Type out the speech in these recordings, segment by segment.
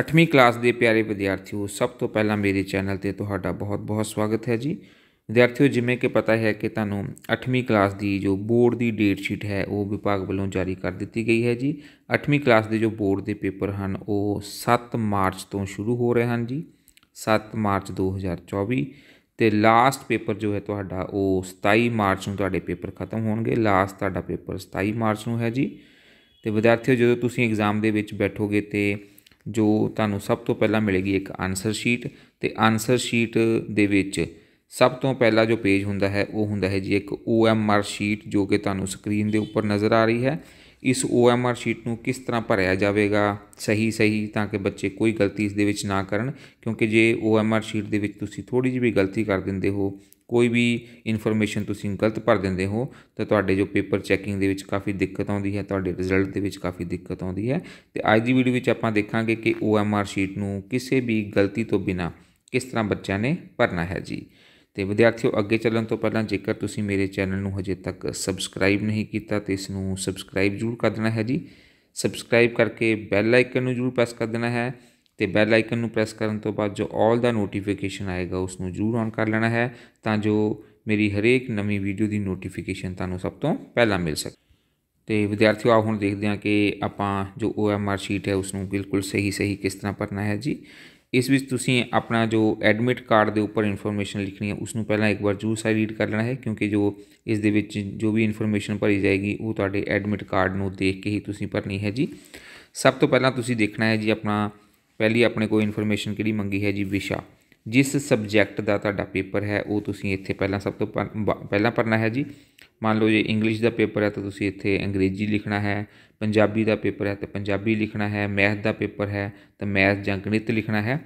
8ਵੀਂ class ਦੇ ਪਿਆਰੇ ਵਿਦਿਆਰਥੀਓ ਸਭ ਤੋਂ ਪਹਿਲਾਂ ਮੇਰੇ ਚੈਨਲ ਤੇ ਤੁਹਾਡਾ ਬਹੁਤ-ਬਹੁਤ ਸਵਾਗਤ ਹੈ ਜੀ ਵਿਦਿਆਰਥੀਓ ਜਿਵੇਂ ਕਿ ਪਤਾ ਹੈ ਕਿ ਤੁਹਾਨੂੰ 8ਵੀਂ ਕਲਾਸ ਦੀ ਜੋ ਬੋਰਡ ਦੀ ਡੇਟ ਸ਼ੀਟ ਹੈ ਉਹ ਵਿਭਾਗ ਵੱਲੋਂ ਜਾਰੀ ਕਰ ਦਿੱਤੀ ਗਈ ਹੈ ਜੀ 8ਵੀਂ ਕਲਾਸ ਦੇ ਜੋ ਬੋਰਡ ਦੇ ਪੇਪਰ ਹਨ ਉਹ 7 ਮਾਰਚ ਤੋਂ ਸ਼ੁਰੂ ਹੋ ਰਹੇ ਹਨ ਜੀ 7 ਮਾਰਚ 2024 ਤੇ ਲਾਸਟ ਪੇਪਰ ਜੋ ਹੈ ਤੁਹਾਡਾ ਉਹ 27 ਮਾਰਚ ਨੂੰ ਤੁਹਾਡੇ ਪੇਪਰ ਖਤਮ ਹੋਣਗੇ ਲਾਸਟ ਤੁਹਾਡਾ ਪੇਪਰ 27 ਮਾਰਚ ਨੂੰ ਹੈ ਜੀ ਤੇ ਵਿਦਿਆਰਥੀਓ ਜਦੋਂ ਤੁਸੀਂ ਐਗਜ਼ਾਮ ਦੇ ਵਿੱਚ ਬੈਠੋਗੇ ਤੇ ਜੋ ਤੁਹਾਨੂੰ ਸਭ ਤੋਂ ਪਹਿਲਾਂ ਮਿਲੇਗੀ ਇੱਕ ਆਨਸਰ ਸ਼ੀਟ ਤੇ ਆਨਸਰ ਸ਼ੀਟ ਦੇ ਵਿੱਚ ਸਭ ਤੋਂ ਪਹਿਲਾ ਜੋ ਪੇਜ ਹੁੰਦਾ ਹੈ ਉਹ ਹੁੰਦਾ ਹੈ ਜੀ ਇੱਕ OMR ਸ਼ੀਟ ਜੋ ਕਿ ਤੁਹਾਨੂੰ ਸਕਰੀਨ ਦੇ ਉੱਪਰ ਨਜ਼ਰ ਆ ਰਹੀ ਹੈ ਇਸ OMR ਸ਼ੀਟ ਨੂੰ ਕਿਸ ਤਰ੍ਹਾਂ ਭਰਿਆ ਜਾਵੇਗਾ ਸਹੀ ਸਹੀ ਤਾਂ ਕਿ ਬੱਚੇ ਕੋਈ ਗਲਤੀ ਇਸ ਦੇ ਵਿੱਚ ਨਾ ਕਰਨ ਕਿਉਂਕਿ ਜੇ OMR ਸ਼ੀਟ ਦੇ ਵਿੱਚ ਤੁਸੀਂ ਥੋੜੀ ਜਿਹੀ ਵੀ ਗਲਤੀ ਕਰ ਦਿੰਦੇ ਹੋ ਕੋਈ ਵੀ ਇਨਫੋਰਮੇਸ਼ਨ ਤੁਸੀਂ ਗਲਤ ਭਰ ਦਿੰਦੇ ਹੋ ਤਾਂ ਤੁਹਾਡੇ ਜੋ ਪੇਪਰ ਚੈਕਿੰਗ ਦੇ ਵਿੱਚ ਕਾਫੀ ਦਿੱਕਤ ਆਉਂਦੀ ਹੈ ਤੁਹਾਡੇ ਰਿਜ਼ਲਟ ਦੇ ਵਿੱਚ ਕਾਫੀ ਦਿੱਕਤ ਆਉਂਦੀ ਹੈ ਤੇ ਅੱਜ ਦੀ ਵੀਡੀਓ ਵਿੱਚ ਆਪਾਂ ਦੇਖਾਂਗੇ ਕਿ OMR ਸ਼ੀਟ ਨੂੰ ਕਿਸੇ ਵੀ ਗਲਤੀ ਤੋਂ ਬਿਨਾ ਕਿਸ ਤਰ੍ਹਾਂ ਬੱਚਿਆਂ ਨੇ ਭਰਨਾ ਹੈ ਜੀ ਤੇ ਵਿਦਿਆਰਥੀਓ ਅੱਗੇ ਚੱਲਣ ਤੋਂ ਪਹਿਲਾਂ ਜੇਕਰ ਤੁਸੀਂ ਮੇਰੇ ਚੈਨਲ ਨੂੰ ਹਜੇ ਤੱਕ ਸਬਸਕ੍ਰਾਈਬ ਨਹੀਂ ਕੀਤਾ ਤੇ ਇਸ ਨੂੰ ਸਬਸਕ੍ਰਾਈਬ ਜ਼ਰੂਰ ਕਰ ਦੇਣਾ ਹੈ ਜੀ ਸਬਸਕ੍ਰਾਈਬ ਕਰਕੇ ਬੈਲ ਆਈਕਨ ਨੂੰ ਜ਼ਰੂਰ ਪ੍ਰੈਸ ਕਰ ਦੇਣਾ ਹੈ ਤੇ ਬੈਲ ਆਈਕਨ ਨੂੰ ਪ੍ਰੈਸ ਕਰਨ ਤੋਂ ਬਾਅਦ ਜੋ ਆਲ ਦਾ ਨੋਟੀਫਿਕੇਸ਼ਨ ਆਏਗਾ ਉਸ ਨੂੰ ਜ਼ਰੂਰ ਔਨ ਕਰ ਲੈਣਾ ਹੈ ਤਾਂ ਜੋ ਮੇਰੀ ਹਰੇਕ ਨਵੀਂ ਵੀਡੀਓ ਦੀ ਨੋਟੀਫਿਕੇਸ਼ਨ ਤੁਹਾਨੂੰ ਸਭ ਤੋਂ ਪਹਿਲਾਂ ਮਿਲ ਸਕੇ ਤੇ ਵਿਦਿਆਰਥੀਓ ਆਪ ਹੁਣ ਦੇਖਦੇ ਹਾਂ ਕਿ ਆਪਾਂ ਜੋ OMR ਸ਼ੀਟ ਹੈ ਉਸ ਨੂੰ ਬਿਲਕੁਲ ਸਹੀ ਸਹੀ ਕਿਸ ਤਰ੍ਹਾਂ ਭਰਨਾ ਹੈ ਜੀ ਇਸ ਵਿੱਚ ਤੁਸੀਂ ਆਪਣਾ ਜੋ ਐਡਮਿਟ ਕਾਰਡ ਦੇ ਉੱਪਰ ਇਨਫੋਰਮੇਸ਼ਨ ਲਿਖਣੀ ਹੈ ਉਸ ਨੂੰ ਪਹਿਲਾਂ ਇੱਕ ਵਾਰ ਜੂਸਾ ਰੀਡ ਕਰ ਲੈਣਾ ਹੈ ਕਿਉਂਕਿ ਜੋ ਇਸ ਦੇ ਵਿੱਚ ਜੋ ਵੀ ਇਨਫੋਰਮੇਸ਼ਨ ਭਰੀ ਜਾਏਗੀ ਉਹ ਤੁਹਾਡੇ ਐਡਮਿਟ ਕਾਰਡ ਨੂੰ ਦੇਖ ਕੇ ਹੀ ਤੁਸੀਂ ਭਰਨੀ ਹੈ ਜੀ ਸਭ ਤੋਂ ਪਹਿਲਾਂ ਤੁਸੀਂ ਦੇਖਣਾ ਹੈ ਜੀ ਆਪਣਾ ਪਹਿਲੀ ਆਪਣੇ ਕੋਲ ਇਨਫੋਰਮੇਸ਼ਨ ਕਿਹੜੀ ਮੰਗੀ ਹੈ ਜੀ ਵਿਸ਼ਾ ਜਿਸ ਸਬਜੈਕਟ ਦਾ ਤੁਹਾਡਾ ਪੇਪਰ ਹੈ ਉਹ ਤੁਸੀਂ ਇੱਥੇ ਪਹਿਲਾਂ ਸਭ ਤੋਂ ਪਹਿਲਾਂ ਪੜਨਾ ਹੈ ਜੀ ਮੰਨ ਲਓ ਜੇ ਇੰਗਲਿਸ਼ ਦਾ ਪੇਪਰ ਹੈ ਤਾਂ ਤੁਸੀਂ ਇੱਥੇ ਅੰਗਰੇਜ਼ੀ ਲਿਖਣਾ ਹੈ ਪੰਜਾਬੀ ਦਾ ਪੇਪਰ ਹੈ ਤਾਂ ਪੰਜਾਬੀ ਲਿਖਣਾ ਹੈ ਮੈਥ ਦਾ ਪੇਪਰ ਹੈ ਤਾਂ ਮੈਥ ਜਾਂ ਗਣਿਤ ਲਿਖਣਾ ਹੈ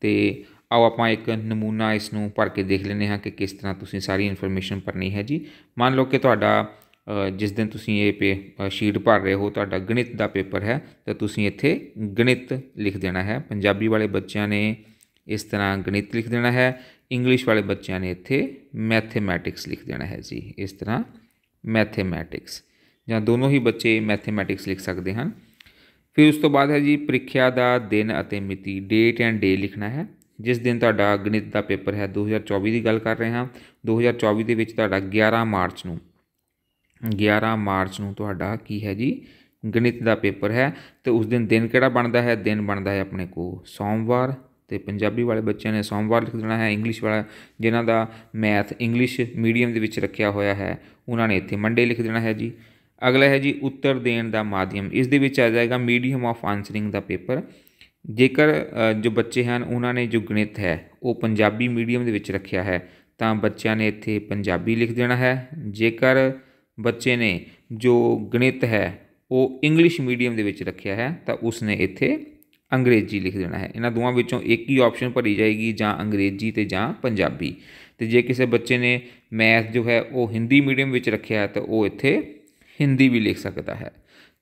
ਤੇ ਆਓ ਆਪਾਂ ਇੱਕ ਨਮੂਨਾ ਇਸ ਨੂੰ ਭਰ ਕੇ ਦੇਖ ਲੈਂਦੇ ਹਾਂ ਕਿ ਕਿਸ ਤਰ੍ਹਾਂ ਤੁਸੀਂ ਸਾਰੀ ਇਨਫੋਰਮੇਸ਼ਨ ਭਰਨੀ ਹੈ ਜੀ ਮੰਨ ਲਓ ਕਿ ਤੁਹਾਡਾ ਜਿਸ ਦਿਨ ਤੁਸੀਂ ਇਹ ਪੇ ਸ਼ੀਟ ਭਰ ਰਹੇ ਹੋ ਤੁਹਾਡਾ ਗਣਿਤ ਦਾ ਪੇਪਰ ਹੈ ਤਾਂ ਤੁਸੀਂ ਇੱਥੇ ਗਣਿਤ ਲਿਖ ਦੇਣਾ ਹੈ ਪੰਜਾਬੀ ਵਾਲੇ ਬੱਚਿਆਂ ਨੇ ਇਸ ਤਰ੍ਹਾਂ ਗਣਿਤ ਲਿਖ ਦੇਣਾ ਹੈ ਇੰਗਲਿਸ਼ ਵਾਲੇ ਬੱਚਿਆਂ ਨੇ ਇੱਥੇ ਮੈਥਮੈਟਿਕਸ ਲਿਖ ਦੇਣਾ ਹੈ ਜੀ ਇਸ ਤਰ੍ਹਾਂ ਮੈਥਮੈਟਿਕਸ ਜਾਂ ਦੋਨੋਂ ਹੀ ਬੱਚੇ ਮੈਥਮੈਟਿਕਸ ਲਿਖ ਸਕਦੇ ਹਨ ਫਿਰ ਉਸ ਤੋਂ ਬਾਅਦ ਹੈ ਜੀ ਪ੍ਰੀਖਿਆ ਦਾ ਦਿਨ ਅਤੇ ਮਿਤੀ ਡੇਟ ਐਂਡ ਡੇ ਲਿਖਣਾ ਹੈ ਜਿਸ ਦਿਨ ਤੁਹਾਡਾ ਗਣਿਤ ਦਾ ਪੇਪਰ ਹੈ 2024 ਦੀ ਗੱਲ ਕਰ ਰਹੇ ਹਾਂ 2024 ਦੇ ਵਿੱਚ ਤੁਹਾਡਾ 11 ਮਾਰਚ ਨੂੰ 11 ਮਾਰਚ ਨੂੰ ਤੁਹਾਡਾ ਕੀ ਹੈ ਜੀ ਗਣਿਤ ਦਾ ਪੇਪਰ ਹੈ ਤੇ ਉਸ ਦਿਨ ਦਿਨ ਕਿਹੜਾ ਬਣਦਾ ਹੈ ਦਿਨ ਬਣਦਾ ਹੈ ਆਪਣੇ ਕੋ ਸੋਮਵਾਰ ਤੇ ਪੰਜਾਬੀ ਵਾਲੇ ਬੱਚਿਆਂ ਨੇ ਸੋਮਵਾਰ ਲਿਖ ਦੇਣਾ ਹੈ ਇੰਗਲਿਸ਼ ਵਾਲਾ ਜਿਨ੍ਹਾਂ ਦਾ ਮੈਥ ਇੰਗਲਿਸ਼ ਮੀਡੀਅਮ ਦੇ ਵਿੱਚ ਰੱਖਿਆ ਹੋਇਆ ਹੈ ਉਹਨਾਂ ਨੇ ਇੱਥੇ ਮੰਡੇ ਲਿਖ ਦੇਣਾ ਹੈ ਜੀ ਅਗਲਾ ਹੈ ਜੀ ਉੱਤਰ ਦੇਣ ਦਾ ਮਾਧਿਅਮ ਇਸ ਦੇ ਵਿੱਚ ਆ ਜਾਏਗਾ ਮੀਡੀਅਮ ਆਫ ਆਨਸਰਿੰਗ ਦਾ ਪੇਪਰ ਜੇਕਰ ਜੋ ਬੱਚੇ ਹਨ ਉਹਨਾਂ ਨੇ ਜੋ ਗਣਿਤ ਹੈ ਉਹ ਪੰਜਾਬੀ ਮੀਡੀਅਮ ਦੇ ਵਿੱਚ ਰੱਖਿਆ ਹੈ ਤਾਂ ਬੱਚਿਆਂ ਨੇ ਇੱਥੇ ਪੰਜਾਬੀ ਲਿਖ ਦੇਣਾ ਹੈ ਜੇਕਰ ਬੱਚੇ ਨੇ ਜੋ ਗਣਿਤ ਹੈ ਉਹ ਇੰਗਲਿਸ਼ ਮੀਡੀਅਮ ਦੇ ਵਿੱਚ ਰੱਖਿਆ ਹੈ ਤਾਂ ਉਸਨੇ ਇੱਥੇ ਅੰਗਰੇਜ਼ੀ ਲਿਖ ਦੇਣਾ ਹੈ ਇਹਨਾਂ ਦੋਵਾਂ ਵਿੱਚੋਂ ਇੱਕ ਹੀ ਆਪਸ਼ਨ ਭਰੀ ਜਾਏਗੀ ਜਾਂ ਅੰਗਰੇਜ਼ੀ ਤੇ ਜਾਂ ਪੰਜਾਬੀ ਤੇ ਜੇ ਕਿਸੇ ਬੱਚੇ ਨੇ ਮੈਥ ਜੋ ਹੈ ਉਹ ਹਿੰਦੀ ਮੀਡੀਅਮ ਵਿੱਚ ਰੱਖਿਆ ਹੈ ਤਾਂ ਉਹ ਇੱਥੇ ਹਿੰਦੀ ਵੀ ਲਿਖ ਸਕਦਾ ਹੈ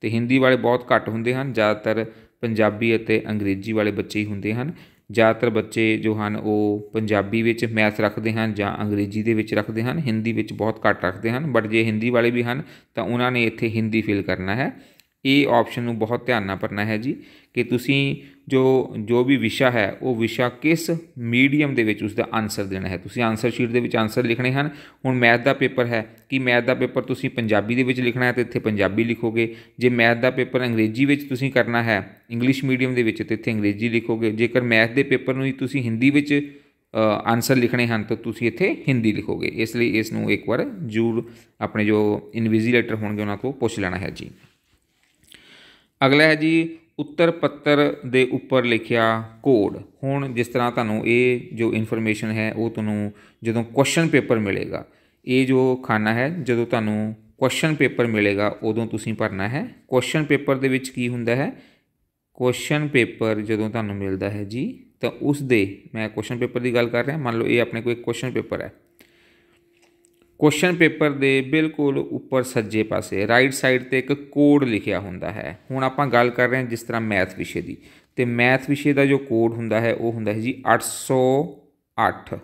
ਤੇ ਹਿੰਦੀ ਵਾਲੇ ਬਹੁਤ ਘੱਟ ਹੁੰਦੇ ਹਨ ਜ਼ਿਆਦਾਤਰ ਪੰਜਾਬੀ ਅਤੇ ਅੰਗਰੇਜ਼ੀ ਵਾਲੇ ਬੱਚੇ ਹੀ ਹੁੰਦੇ ਹਨ ਜ਼ਿਆਦਾਤਰ ਬੱਚੇ ਜੋ ਹਨ ਉਹ ਪੰਜਾਬੀ ਵਿੱਚ ਮੈਥ ਰੱਖਦੇ ਹਨ ਜਾਂ ਅੰਗਰੇਜ਼ੀ ਦੇ ਵਿੱਚ ਰੱਖਦੇ ਹਨ ਹਿੰਦੀ ਵਿੱਚ ਬਹੁਤ ਘੱਟ ਰੱਖਦੇ ਹਨ ਬਟ ਜੇ ਹਿੰਦੀ ਵਾਲੇ ਵੀ ਹਨ ਤਾਂ ਉਹਨਾਂ ਨੇ ਇੱਥੇ ਹਿੰਦੀ ਫਿਲ ਕਰਨਾ ਹੈ ਇਹ ਆਪਸ਼ਨ ਨੂੰ ਬਹੁਤ ਧਿਆਨ ਨਾਲ ਪੜਨਾ ਹੈ ਜੀ ਕਿ ਤੁਸੀਂ ਜੋ ਜੋ ਵੀ ਵਿਸ਼ਾ ਹੈ ਉਹ ਵਿਸ਼ਾ ਕਿਸ ਮੀਡੀਅਮ ਦੇ ਵਿੱਚ ਉਸ ਦਾ ਆਨਸਰ ਦੇਣਾ ਹੈ ਤੁਸੀਂ ਆਨਸਰ ਸ਼ੀਟ ਦੇ ਵਿੱਚ ਆਨਸਰ ਲਿਖਣੇ ਹਨ ਹੁਣ ਮੈਥ ਦਾ ਪੇਪਰ ਹੈ ਕਿ ਮੈਥ ਦਾ ਪੇਪਰ ਤੁਸੀਂ ਪੰਜਾਬੀ ਦੇ ਵਿੱਚ ਲਿਖਣਾ ਹੈ ਤੇ ਇੱਥੇ ਪੰਜਾਬੀ ਲਿਖੋਗੇ ਜੇ ਮੈਥ ਦਾ ਪੇਪਰ ਅੰਗਰੇਜ਼ੀ ਵਿੱਚ ਤੁਸੀਂ ਕਰਨਾ ਹੈ ਇੰਗਲਿਸ਼ ਮੀਡੀਅਮ ਦੇ ਵਿੱਚ ਤੇ ਇੱਥੇ ਅੰਗਰੇਜ਼ੀ ਲਿਖੋਗੇ ਜੇਕਰ ਮੈਥ ਦੇ ਪੇਪਰ ਨੂੰ ਹੀ ਤੁਸੀਂ ਹਿੰਦੀ ਵਿੱਚ ਆਨਸਰ ਲਿਖਣੇ ਹਨ ਤਾਂ ਤੁਸੀਂ ਇੱਥੇ ਹਿੰਦੀ ਲਿਖੋਗੇ ਇਸ ਲਈ ਇਸ ਨੂੰ ਇੱਕ ਵਾਰ ਜੂਰ ਆਪਣੇ ਜੋ ਇਨਵਿਜ਼ੀਲੇਟਰ ਹੋਣਗੇ ਉਹਨਾਂ ਕੋਲ ਪੁੱਛ ਲੈਣਾ ਹੈ ਜੀ ਅਗਲਾ ਹੈ ਜੀ ਉੱਤਰ ਪੱਤਰ ਦੇ ਉੱਪਰ ਲਿਖਿਆ ਕੋਡ ਹੁਣ ਜਿਸ ਤਰ੍ਹਾਂ ਤੁਹਾਨੂੰ ਇਹ ਜੋ ਇਨਫੋਰਮੇਸ਼ਨ ਹੈ ਉਹ ਤੁਹਾਨੂੰ ਜਦੋਂ ਕੁਐਸਚਨ ਪੇਪਰ ਮਿਲੇਗਾ ਇਹ ਜੋ ਖਾਨਾ ਹੈ ਜਦੋਂ ਤੁਹਾਨੂੰ ਕੁਐਸਚਨ ਪੇਪਰ ਮਿਲੇਗਾ ਉਦੋਂ ਤੁਸੀਂ ਭਰਨਾ ਹੈ ਕੁਐਸਚਨ ਪੇਪਰ ਦੇ ਵਿੱਚ ਕੀ ਹੁੰਦਾ ਹੈ ਕੁਐਸਚਨ ਪੇਪਰ ਜਦੋਂ ਤੁਹਾਨੂੰ ਮਿਲਦਾ ਹੈ ਜੀ ਤਾਂ ਉਸ ਦੇ ਮੈਂ ਕੁਐਸਚਨ ਪੇਪਰ ਦੀ ਗੱਲ ਕਰ ਰਿਹਾ ਮੰਨ ਲਓ ਇਹ ਆਪਣੇ ਕੋਲ ਇੱਕ ਕੁਐਸਚਨ ਪੇਪਰ ਹੈ ਕੁਐਸਚਨ ਪੇਪਰ ਦੇ ਬਿਲਕੁਲ ਉੱਪਰ ਸੱਜੇ ਪਾਸੇ ਰਾਈਟ ਸਾਈਡ ਤੇ ਇੱਕ ਕੋਡ ਲਿਖਿਆ ਹੁੰਦਾ ਹੈ ਹੁਣ ਆਪਾਂ ਗੱਲ ਕਰ ਰਹੇ ਹਾਂ ਜਿਸ ਤਰ੍ਹਾਂ ਮੈਥ ਵਿਸ਼ੇ ਦੀ ਤੇ ਮੈਥ ਵਿਸ਼ੇ ਦਾ ਜੋ ਕੋਡ ਹੁੰਦਾ ਹੈ ਉਹ ਹੁੰਦਾ ਹੈ ਜੀ 808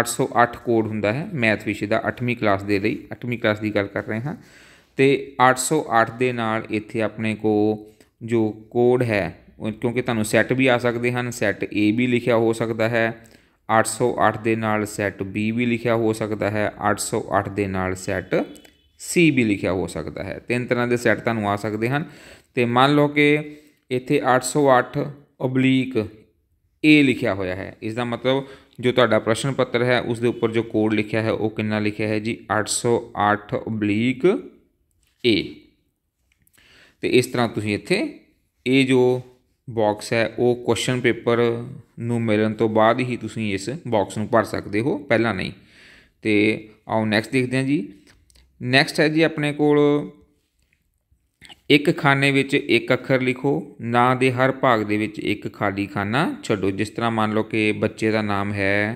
808 ਕੋਡ ਹੁੰਦਾ ਹੈ ਮੈਥ ਵਿਸ਼ੇ ਦਾ 8ਵੀਂ ਕਲਾਸ ਦੇ ਲਈ 8ਵੀਂ ਕਲਾਸ ਦੀ ਗੱਲ ਕਰ ਰਹੇ ਹਾਂ ਤੇ 808 ਦੇ ਨਾਲ ਇੱਥੇ ਆਪਣੇ ਕੋ ਜੋ ਕੋਡ ਹੈ ਕਿਉਂਕਿ ਤੁਹਾਨੂੰ ਸੈੱਟ ਵੀ ਆ ਸਕਦੇ ਹਨ ਸੈੱਟ A ਵੀ ਲਿਖਿਆ ਹੋ ਸਕਦਾ ਹੈ 808 ਦੇ ਨਾਲ ਸੈੱਟ B ਵੀ ਲਿਖਿਆ ਹੋ ਸਕਦਾ ਹੈ 808 ਦੇ ਨਾਲ ਸੈੱਟ C ਵੀ ਲਿਖਿਆ ਹੋ ਸਕਦਾ ਹੈ ਤਿੰਨ ਤਰ੍ਹਾਂ ਦੇ ਸੈੱਟ ਤੁਹਾਨੂੰ ਆ ਸਕਦੇ ਹਨ ਤੇ ਮੰਨ ਲਓ ਕਿ ਇੱਥੇ 808 ਓਬਲੀਕ A ਲਿਖਿਆ ਹੋਇਆ ਹੈ ਇਸ ਦਾ ਮਤਲਬ ਜੋ ਤੁਹਾਡਾ ਪ੍ਰਸ਼ਨ ਪੱਤਰ ਹੈ ਉਸ ਦੇ ਉੱਪਰ ਜੋ ਕੋਡ ਲਿਖਿਆ ਹੈ ਉਹ ਕਿੰਨਾ ਲਿਖਿਆ ਹੈ ਜੀ 808 ਓਬਲੀਕ A ਤੇ ਇਸ ਤਰ੍ਹਾਂ ਤੁਸੀਂ ਇੱਥੇ ਇਹ ਜੋ ਬਾਕਸ ਹੈ ਉਹ ਕੁਐਸਚਨ ਪੇਪਰ ਨੂੰ ਮਿਲਣ ਤੋਂ ਬਾਅਦ ਹੀ ਤੁਸੀਂ ਇਸ ਬਾਕਸ ਨੂੰ ਭਰ ਸਕਦੇ ਹੋ ਪਹਿਲਾਂ ਨਹੀਂ ਤੇ ਆਓ ਨੈਕਸਟ ਦੇਖਦੇ ਹਾਂ ਜੀ ਨੈਕਸਟ ਹੈ ਜੀ ਆਪਣੇ ਕੋਲ ਇੱਕ ਖਾਨੇ ਵਿੱਚ ਇੱਕ ਅੱਖਰ ਲਿਖੋ ਨਾਂ ਦੇ ਹਰ ਭਾਗ ਦੇ ਵਿੱਚ ਇੱਕ ਖਾਲੀ ਖਾਨਾ ਛੱਡੋ ਜਿਸ ਤਰ੍ਹਾਂ ਮੰਨ ਲਓ ਕਿ ਬੱਚੇ ਦਾ ਨਾਮ ਹੈ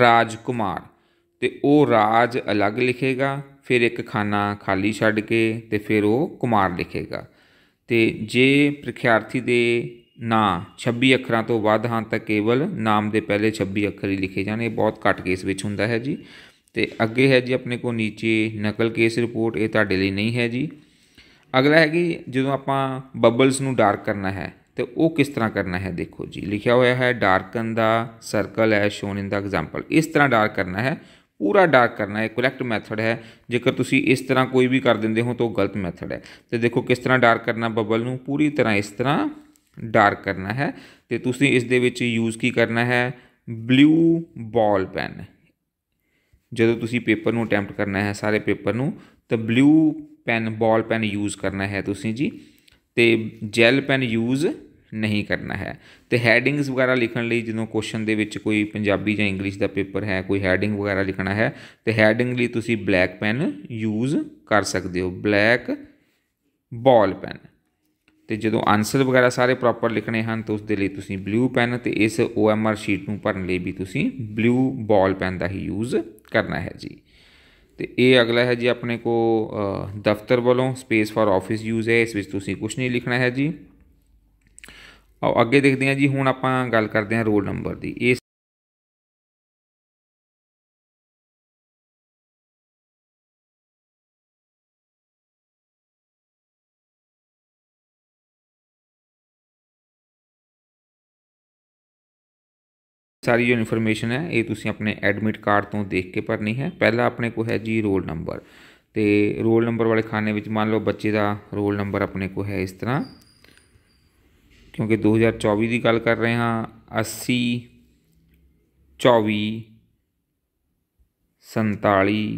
ਰਾਜ ਕੁਮਾਰ ਤੇ ਉਹ ਰਾਜ ਅਲੱਗ ਲਿਖੇਗਾ ਫਿਰ ਇੱਕ ਖਾਨਾ ਖਾਲੀ ਛੱਡ ਕੇ ਤੇ ਫਿਰ ਉਹ ਕੁਮਾਰ ਲਿਖੇਗਾ ਤੇ ਜੇ ਪ੍ਰੀਖਿਆਰਥੀ ਦੇ ਨਾਂ 26 ਅੱਖਰਾਂ ਤੋਂ ਵੱਧ ਹਨ ਤਾਂ ਕੇਵਲ ਨਾਮ ਦੇ ਪਹਿਲੇ 26 ਅੱਖਰ ਹੀ ਲਿਖੇ ਜਾਣ ਇਹ ਬਹੁਤ ਘੱਟ ਕੇਸ ਵਿੱਚ ਹੁੰਦਾ ਹੈ ਜੀ ਤੇ ਅੱਗੇ ਹੈ ਜੀ ਆਪਣੇ ਕੋਲ ਨੀਚੇ ਨਕਲ ਕੇਸ ਰਿਪੋਰਟ ਇਹ ਤੁਹਾਡੇ ਲਈ ਨਹੀਂ ਹੈ ਜੀ ਅਗਲਾ ਹੈ ਕਿ ਜਦੋਂ ਆਪਾਂ ਬਬਲਸ ਨੂੰ ਡਾਰਕ ਕਰਨਾ ਹੈ ਤੇ ਉਹ ਕਿਸ ਤਰ੍ਹਾਂ ਕਰਨਾ ਹੈ ਦੇਖੋ ਜੀ ਲਿਖਿਆ ਹੋਇਆ ਹੈ ਡਾਰਕਨ ਦਾ ਸਰਕਲ ਹੈ ਸ਼ੋਨ ਇਨ ਦਾ ਐਗਜ਼ਾਮਪਲ ਇਸ ਤਰ੍ਹਾਂ ਡਾਰਕ ਕਰਨਾ ਹੈ ਪੂਰਾ ਡਾਰਕ ਕਰਨਾ ਹੈ ਕਰੈਕਟ ਮੈਥਡ ਹੈ ਜੇਕਰ ਤੁਸੀਂ ਇਸ ਤਰ੍ਹਾਂ ਕੋਈ ਵੀ ਕਰ ਦਿੰਦੇ ਹੋ ਤਾਂ ਉਹ ਗਲਤ ਮੈਥਡ ਹੈ ਤੇ ਦੇਖੋ ਕਿਸ ਤਰ੍ਹਾਂ ਡਾਰਕ ਕਰਨਾ ਬਬਲ ਨੂੰ ਪੂਰੀ ਤਰ੍ਹਾਂ ਇਸ ਤਰ੍ਹਾਂ ਡਾਰਕ ਕਰਨਾ ਹੈ ਤੇ ਤੁਸੀਂ ਇਸ ਦੇ ਵਿੱਚ ਯੂਜ਼ ਕੀ ਕਰਨਾ ਹੈ ਬਲੂ ਬਾਲ ਪੈਨ ਜਦੋਂ ਤੁਸੀਂ ਪੇਪਰ ਨੂੰ ਅਟੈਂਪਟ ਕਰਨਾ ਹੈ ਸਾਰੇ ਪੇਪਰ ਨੂੰ ਤਾਂ blue pen ball pen use ਕਰਨਾ ਹੈ ਤੁਸੀਂ ਜੀ ਤੇ ਜੈਲ ਪੈਨ ਯੂਜ਼ ਨਹੀਂ ਕਰਨਾ ਹੈ ਤੇ ਹੈਡਿੰਗਸ ਵਗੈਰਾ ਲਿਖਣ ਲਈ ਜਦੋਂ ਕੁਐਸਚਨ ਦੇ ਵਿੱਚ ਕੋਈ ਪੰਜਾਬੀ ਜਾਂ ਇੰਗਲਿਸ਼ ਦਾ ਪੇਪਰ ਹੈ ਕੋਈ ਹੈਡਿੰਗ ਵਗੈਰਾ ਲਿਖਣਾ ਹੈ ਤੇ ਹੈਡਿੰਗ ਲਈ ਤੁਸੀਂ ਬਲੈਕ ਪੈਨ ਯੂਜ਼ ਕਰ ਸਕਦੇ ਹੋ ਬਲੈਕ ਬਾਲ ਪੈਨ ਤੇ ਜਦੋਂ ਆਨਸਰ ਵਗੈਰਾ ਸਾਰੇ ਪ੍ਰੋਪਰ ਲਿਖਣੇ ਹਨ ਤਾਂ ਉਸ ਦੇ ਲਈ ਤੁਸੀਂ ਬਲੂ ਪੈਨ ਤੇ ਇਸ OMR ਸ਼ੀਟ ਨੂੰ ਭਰਨ ਲਈ ਵੀ ਤੁਸੀਂ ਬਲੂ ਬਾਲ ਪੈਨ ਦਾ ਹੀ ਯੂਜ਼ ਕਰਨਾ ਹੈ ਜੀ ਤੇ ਇਹ ਅਗਲਾ ਹੈ ਜੀ ਆਪਣੇ ਕੋ ਦਫ਼ਤਰ ਵੱਲੋਂ ਸਪੇਸ ਫਾਰ ਆਫਿਸ ਯੂਜ਼ ਹੈ ਇਸ ਵਿੱਚ ਤੁਸੀਂ ਕੁਝ ਨਹੀਂ ਲਿਖਣਾ ਹੈ ਜੀ ਆਓ ਅੱਗੇ ਦੇਖਦੇ ਹਾਂ ਜੀ ਹੁਣ ਆਪਾਂ ਗੱਲ ਕਰਦੇ ਹਾਂ ਰੋਲ ਨੰਬਰ ਦੀ ਇਸ ਸਾਰੀ ਜੋ ਇਨਫੋਰਮੇਸ਼ਨ ਹੈ ਇਹ ਤੁਸੀਂ ਆਪਣੇ ਐਡਮਿਟ ਕਾਰਡ ਤੋਂ ਦੇਖ ਕੇ ਭਰਨੀ ਹੈ ਪਹਿਲਾ ਆਪਣੇ ਕੋਲ ਹੈ ਜੀ ਰੋਲ ਨੰਬਰ ਤੇ ਰੋਲ ਨੰਬਰ ਵਾਲੇ ਖਾਨੇ ਵਿੱਚ ਮੰਨ ਲਓ ਬੱਚੇ ਦਾ ਰੋਲ ਨੰਬਰ ਆਪਣੇ ਕੋਲ ਹੈ ਇਸ ਤਰ੍ਹਾਂ ਕਿਉਂਕਿ 2024 ਦੀ ਗੱਲ ਕਰ ਰਹੇ ਹਾਂ 80 24 47